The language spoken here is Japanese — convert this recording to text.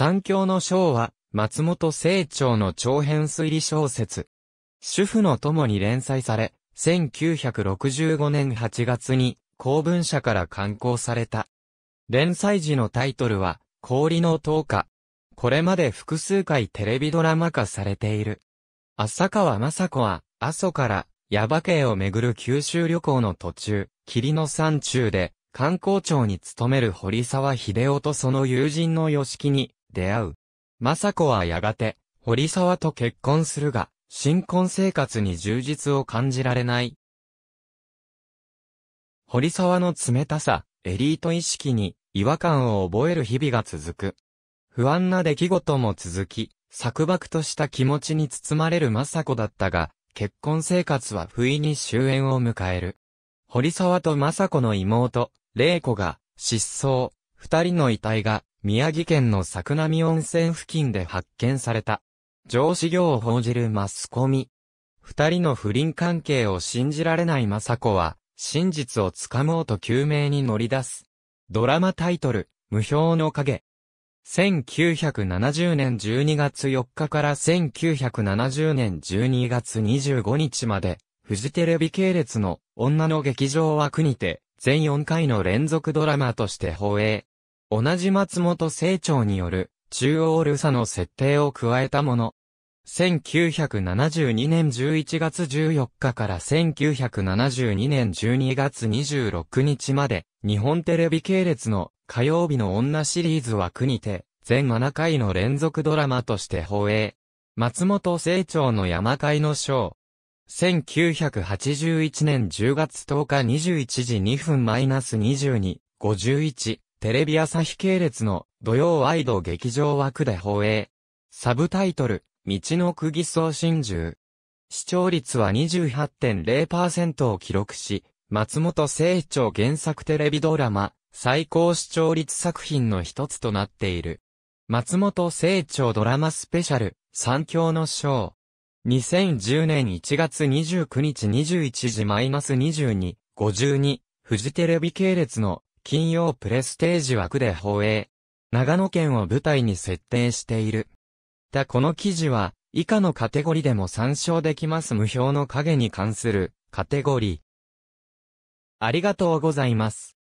三教の章は、松本清張の長編推理小説。主婦の友に連載され、1965年8月に、公文社から刊行された。連載時のタイトルは、氷の灯火。これまで複数回テレビドラマ化されている。浅川雅子は、阿蘇から、矢馬渓をめぐる九州旅行の途中、霧の山中で、観光庁に勤める堀沢秀夫とその友人の吉木に、出会う。雅子はやがて、堀沢と結婚するが、新婚生活に充実を感じられない。堀沢の冷たさ、エリート意識に違和感を覚える日々が続く。不安な出来事も続き、錯漠とした気持ちに包まれる雅子だったが、結婚生活は不意に終焉を迎える。堀沢と雅子の妹、玲子が、失踪、二人の遺体が宮城県の作並温泉付近で発見された。上司業を報じるマスコミ。二人の不倫関係を信じられない雅子は、真実をつかもうと救命に乗り出す。ドラマタイトル、無表の影。1970年12月4日から1970年12月25日まで、フジテレビ系列の女の劇場枠にて、全4回の連続ドラマとして放映。同じ松本清張による中央ルサの設定を加えたもの。1972年11月14日から1972年12月26日まで、日本テレビ系列の火曜日の女シリーズ枠にて、全7回の連続ドラマとして放映。松本清張の山会の章。1981年10月10日21時2分マイナス22、51。テレビ朝日系列の土曜ワイド劇場枠で放映。サブタイトル、道の釘送信中。視聴率は28.0%を記録し、松本清張原作テレビドラマ、最高視聴率作品の一つとなっている。松本清張ドラマスペシャル、三強の章。2010年1月29日21時 -22、52、52、フジテレビ系列の金曜プレステージ枠で放映。長野県を舞台に設定している。たこの記事は、以下のカテゴリでも参照できます無表の影に関するカテゴリー。ありがとうございます。